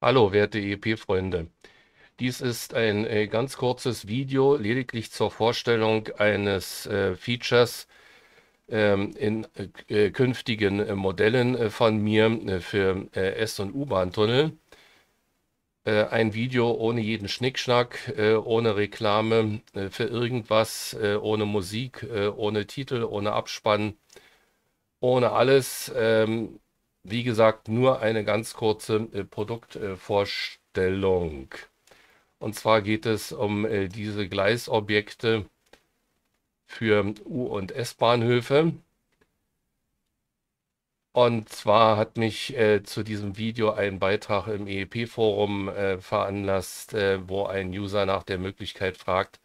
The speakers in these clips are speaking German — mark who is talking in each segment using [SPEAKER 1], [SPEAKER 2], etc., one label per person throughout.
[SPEAKER 1] Hallo werte EP-Freunde. Dies ist ein äh, ganz kurzes Video lediglich zur Vorstellung eines äh, Features ähm, in äh, äh künftigen äh, Modellen äh, von mir für S- und U-Bahn-Tunnel. ein Video ohne jeden Schnickschnack, ohne Reklame für irgendwas, ohne Musik, ohne Titel, ohne Abspann, ohne alles. Ähm, wie gesagt, nur eine ganz kurze äh, Produktvorstellung. Und zwar geht es um äh, diese Gleisobjekte für U- und S-Bahnhöfe. Und zwar hat mich äh, zu diesem Video ein Beitrag im EEP-Forum äh, veranlasst, äh, wo ein User nach der Möglichkeit fragt,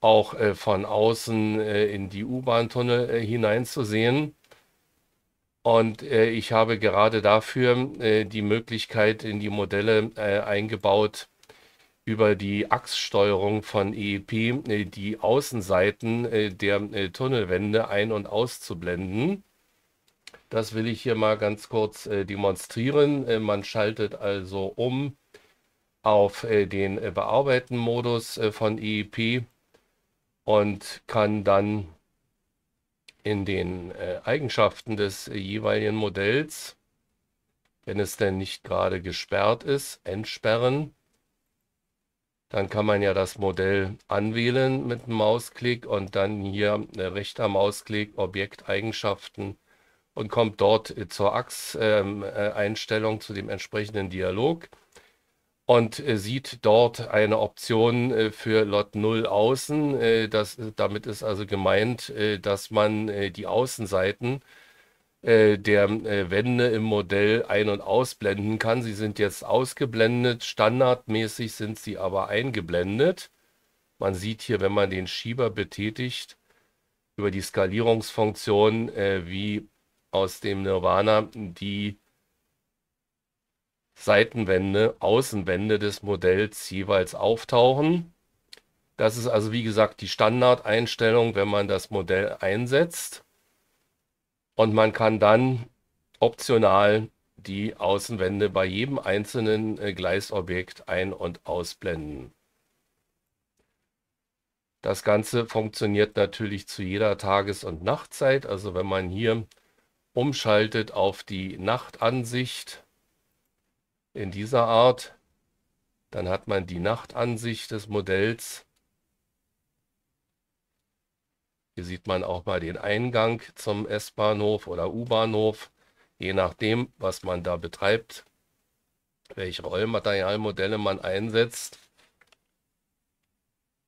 [SPEAKER 1] auch äh, von außen äh, in die U-Bahn-Tunnel hineinzusehen. Und äh, ich habe gerade dafür äh, die Möglichkeit in die Modelle äh, eingebaut, über die Achssteuerung von EEP äh, die Außenseiten äh, der äh, Tunnelwände ein- und auszublenden. Das will ich hier mal ganz kurz demonstrieren. man schaltet also um auf den Bearbeiten-Modus von EEP und kann dann in den äh, Eigenschaften des jeweiligen Modells, wenn es denn nicht gerade gesperrt ist, entsperren. Dann kann man ja das Modell anwählen mit einem Mausklick und dann hier äh, rechter Mausklick, Objekteigenschaften und kommt dort äh, zur Achseinstellung, ähm, zu dem entsprechenden Dialog und äh, sieht dort eine Option äh, für Lot 0 außen. Äh, das, äh, damit ist also gemeint, äh, dass man äh, die Außenseiten der Wände im Modell ein- und ausblenden kann. Sie sind jetzt ausgeblendet, standardmäßig sind sie aber eingeblendet. Man sieht hier, wenn man den Schieber betätigt, über die Skalierungsfunktion, wie aus dem Nirvana die Seitenwände, Außenwände des Modells jeweils auftauchen. Das ist also wie gesagt die Standardeinstellung, wenn man das Modell einsetzt. Und man kann dann optional die Außenwände bei jedem einzelnen äh, Gleisobjekt ein- und ausblenden. Das Ganze funktioniert natürlich zu jeder Tages- und Nachtzeit. Also wenn man hier umschaltet auf die Nachtansicht, in dieser Art. Dann hat man die Nachtansicht des Modells. Hier sieht man auch mal den Eingang zum S-Bahnhof oder U-Bahnhof, je nachdem, was man da betreibt, welche Rollmaterialmodelle man einsetzt.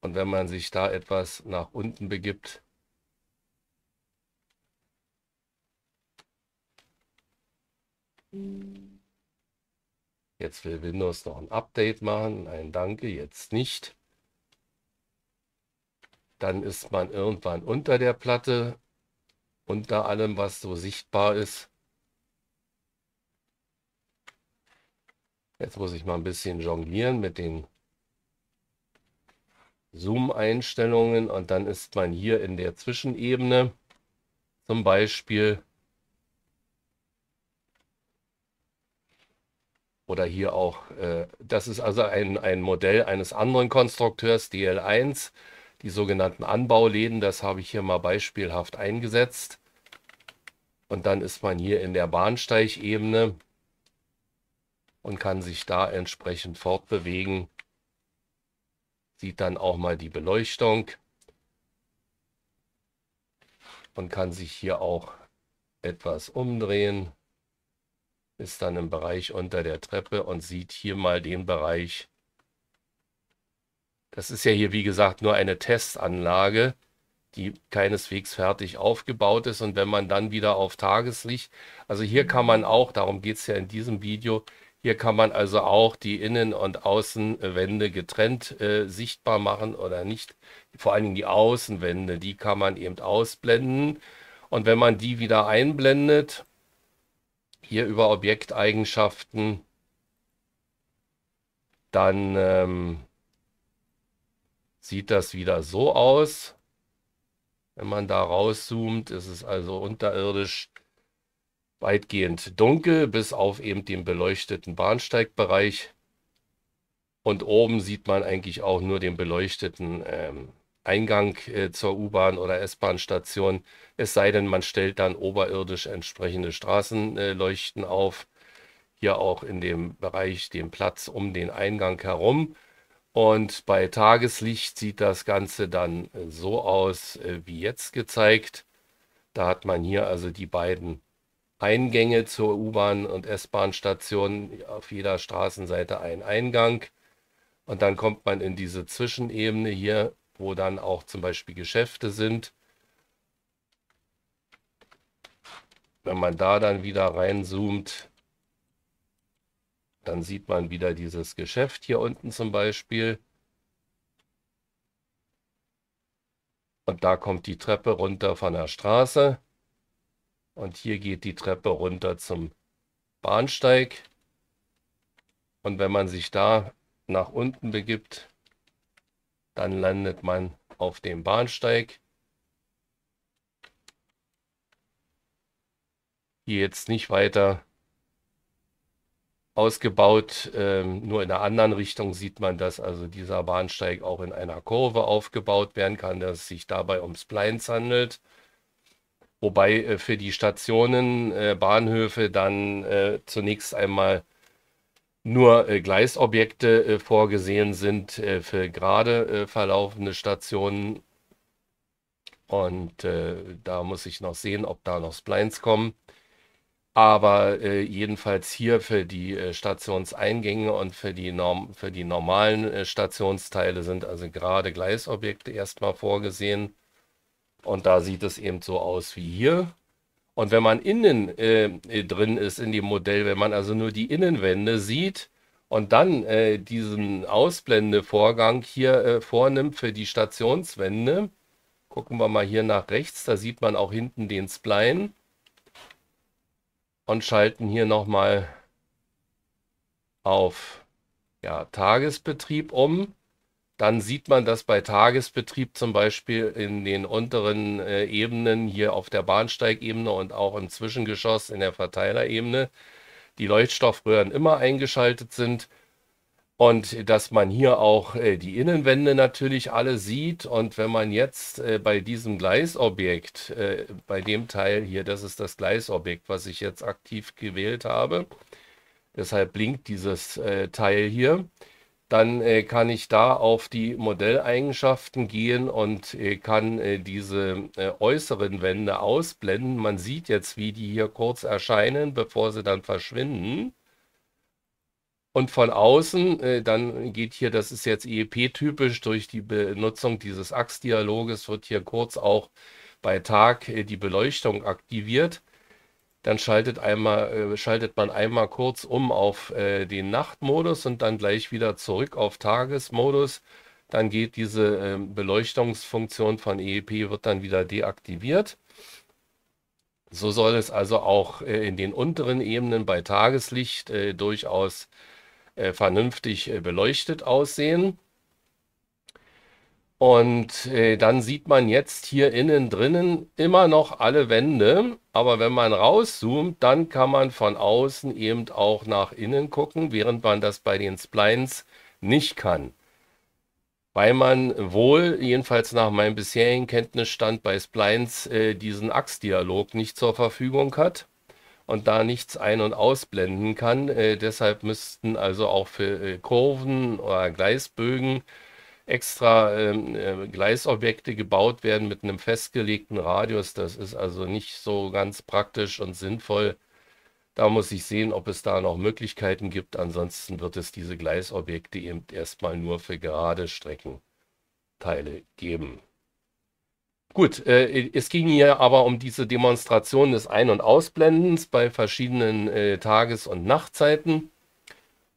[SPEAKER 1] Und wenn man sich da etwas nach unten begibt, mhm. Jetzt will Windows noch ein Update machen. Nein, danke, jetzt nicht. Dann ist man irgendwann unter der Platte, unter allem, was so sichtbar ist. Jetzt muss ich mal ein bisschen jonglieren mit den Zoom-Einstellungen und dann ist man hier in der Zwischenebene zum Beispiel oder hier auch, äh, das ist also ein, ein Modell eines anderen Konstrukteurs, DL1, die sogenannten Anbauläden, das habe ich hier mal beispielhaft eingesetzt. Und dann ist man hier in der Bahnsteigebene und kann sich da entsprechend fortbewegen. Sieht dann auch mal die Beleuchtung und kann sich hier auch etwas umdrehen ist dann im Bereich unter der Treppe und sieht hier mal den Bereich. Das ist ja hier, wie gesagt, nur eine Testanlage, die keineswegs fertig aufgebaut ist. Und wenn man dann wieder auf Tageslicht, also hier kann man auch, darum geht es ja in diesem Video, hier kann man also auch die Innen- und Außenwände getrennt äh, sichtbar machen oder nicht. Vor allen Dingen die Außenwände, die kann man eben ausblenden. Und wenn man die wieder einblendet, hier über Objekteigenschaften dann ähm, sieht das wieder so aus. Wenn man da rauszoomt, ist es also unterirdisch weitgehend dunkel, bis auf eben den beleuchteten Bahnsteigbereich. Und oben sieht man eigentlich auch nur den beleuchteten ähm, Eingang äh, zur U-Bahn oder S-Bahn-Station. Es sei denn, man stellt dann oberirdisch entsprechende Straßenleuchten auf. Hier auch in dem Bereich, dem Platz um den Eingang herum. Und bei Tageslicht sieht das Ganze dann äh, so aus, äh, wie jetzt gezeigt. Da hat man hier also die beiden Eingänge zur U-Bahn- und S-Bahn-Station. Auf jeder Straßenseite ein Eingang. Und dann kommt man in diese Zwischenebene hier wo dann auch zum Beispiel Geschäfte sind. Wenn man da dann wieder reinzoomt, dann sieht man wieder dieses Geschäft hier unten zum Beispiel. Und da kommt die Treppe runter von der Straße. Und hier geht die Treppe runter zum Bahnsteig. Und wenn man sich da nach unten begibt, dann landet man auf dem Bahnsteig. Hier jetzt nicht weiter ausgebaut. Ähm, nur in der anderen Richtung sieht man, dass also dieser Bahnsteig auch in einer Kurve aufgebaut werden kann, dass es sich dabei um Splines handelt. Wobei äh, für die Stationen, äh, Bahnhöfe dann äh, zunächst einmal nur äh, Gleisobjekte äh, vorgesehen sind äh, für gerade äh, verlaufende Stationen. Und äh, da muss ich noch sehen, ob da noch Splines kommen. Aber äh, jedenfalls hier für die Stationseingänge und für die, norm für die normalen Stationsteile sind also gerade Gleisobjekte erstmal vorgesehen. Und da sieht es eben so aus wie hier. Und wenn man innen äh, äh, drin ist in dem Modell, wenn man also nur die Innenwände sieht und dann äh, diesen Ausblendevorgang hier äh, vornimmt für die Stationswände, gucken wir mal hier nach rechts, da sieht man auch hinten den Spline und schalten hier nochmal auf ja, Tagesbetrieb um dann sieht man, dass bei Tagesbetrieb zum Beispiel in den unteren äh, Ebenen, hier auf der Bahnsteigebene und auch im Zwischengeschoss in der Verteilerebene, die Leuchtstoffröhren immer eingeschaltet sind und dass man hier auch äh, die Innenwände natürlich alle sieht. Und wenn man jetzt äh, bei diesem Gleisobjekt, äh, bei dem Teil hier, das ist das Gleisobjekt, was ich jetzt aktiv gewählt habe, deshalb blinkt dieses äh, Teil hier, dann äh, kann ich da auf die Modelleigenschaften gehen und äh, kann äh, diese äh, äußeren Wände ausblenden. Man sieht jetzt, wie die hier kurz erscheinen, bevor sie dann verschwinden. Und von außen, äh, dann geht hier, das ist jetzt EEP-typisch, durch die Benutzung dieses Achsdialoges wird hier kurz auch bei Tag äh, die Beleuchtung aktiviert dann schaltet, einmal, äh, schaltet man einmal kurz um auf äh, den Nachtmodus und dann gleich wieder zurück auf Tagesmodus. Dann geht diese äh, Beleuchtungsfunktion von EEP, wird dann wieder deaktiviert. So soll es also auch äh, in den unteren Ebenen bei Tageslicht äh, durchaus vernünftig beleuchtet aussehen. Und äh, dann sieht man jetzt hier innen drinnen immer noch alle Wände, aber wenn man rauszoomt, dann kann man von außen eben auch nach innen gucken, während man das bei den Splines nicht kann. Weil man wohl, jedenfalls nach meinem bisherigen Kenntnisstand bei Splines, äh, diesen Achsdialog nicht zur Verfügung hat und da nichts ein- und ausblenden kann. Äh, deshalb müssten also auch für äh, Kurven oder Gleisbögen extra ähm, äh, Gleisobjekte gebaut werden mit einem festgelegten Radius. Das ist also nicht so ganz praktisch und sinnvoll. Da muss ich sehen, ob es da noch Möglichkeiten gibt. Ansonsten wird es diese Gleisobjekte eben erstmal nur für gerade Streckenteile geben. Gut, äh, es ging hier aber um diese Demonstration des Ein- und Ausblendens bei verschiedenen äh, Tages- und Nachtzeiten.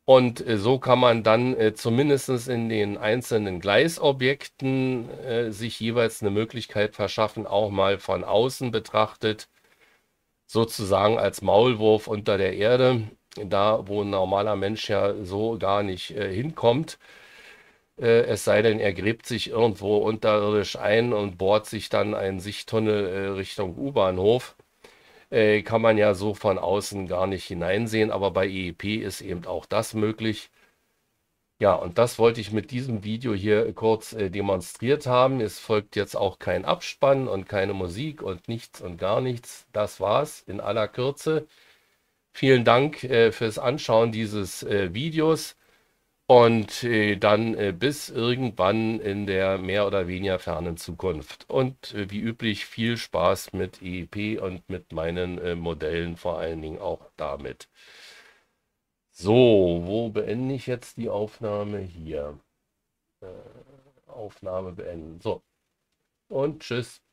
[SPEAKER 1] Und äh, so kann man dann äh, zumindest in den einzelnen Gleisobjekten äh, sich jeweils eine Möglichkeit verschaffen, auch mal von außen betrachtet, sozusagen als Maulwurf unter der Erde, da wo ein normaler Mensch ja so gar nicht äh, hinkommt. Äh, es sei denn, er gräbt sich irgendwo unterirdisch ein und bohrt sich dann einen Sichttunnel äh, Richtung U-Bahnhof äh, kann man ja so von außen gar nicht hineinsehen, aber bei EEP ist eben auch das möglich. Ja, und das wollte ich mit diesem Video hier äh, kurz äh, demonstriert haben. Es folgt jetzt auch kein Abspann und keine Musik und nichts und gar nichts. Das war's in aller Kürze. Vielen Dank äh, fürs Anschauen dieses äh, Videos. Und äh, dann äh, bis irgendwann in der mehr oder weniger fernen Zukunft. Und äh, wie üblich viel Spaß mit EEP und mit meinen äh, Modellen, vor allen Dingen auch damit. So, wo beende ich jetzt die Aufnahme hier? Äh, Aufnahme beenden. So. Und tschüss.